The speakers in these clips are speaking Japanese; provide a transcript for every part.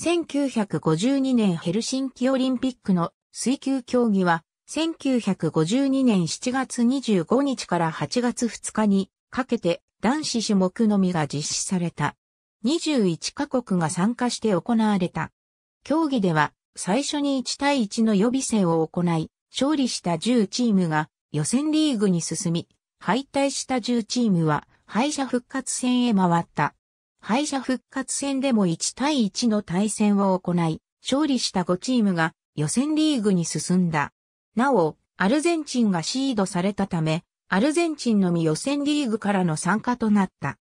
1952年ヘルシンキオリンピックの水球競技は、1952年7月25日から8月2日にかけて男子種目のみが実施された。21カ国が参加して行われた。競技では最初に1対1の予備戦を行い、勝利した10チームが予選リーグに進み、敗退した10チームは敗者復活戦へ回った。敗者復活戦でも1対1の対戦を行い、勝利した5チームが予選リーグに進んだ。なお、アルゼンチンがシードされたため、アルゼンチンのみ予選リーグからの参加となった。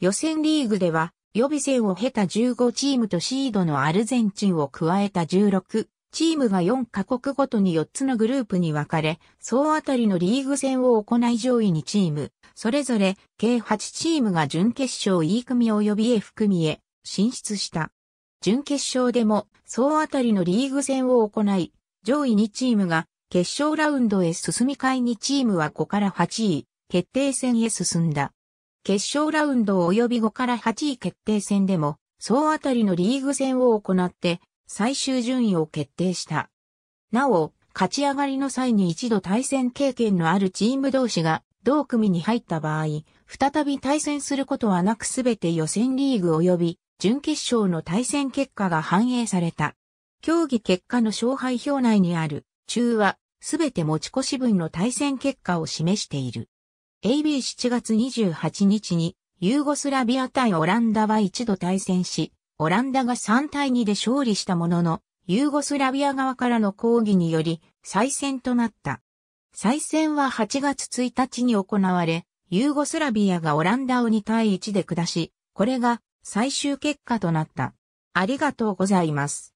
予選リーグでは、予備戦を経た15チームとシードのアルゼンチンを加えた16チームが4カ国ごとに4つのグループに分かれ、総当たりのリーグ戦を行い上位2チーム、それぞれ計8チームが準決勝 E 組及び F 組へ進出した。準決勝でも総当たりのリーグ戦を行い、上位2チームが決勝ラウンドへ進み会にチームは5から8位決定戦へ進んだ。決勝ラウンド及び5から8位決定戦でも、総当たりのリーグ戦を行って、最終順位を決定した。なお、勝ち上がりの際に一度対戦経験のあるチーム同士が同組に入った場合、再び対戦することはなくすべて予選リーグ及び準決勝の対戦結果が反映された。競技結果の勝敗表内にある中はすべて持ち越し分の対戦結果を示している。AB7 月28日にユーゴスラビア対オランダは一度対戦し、オランダが3対2で勝利したものの、ユーゴスラビア側からの抗議により再戦となった。再戦は8月1日に行われ、ユーゴスラビアがオランダを2対1で下し、これが最終結果となった。ありがとうございます。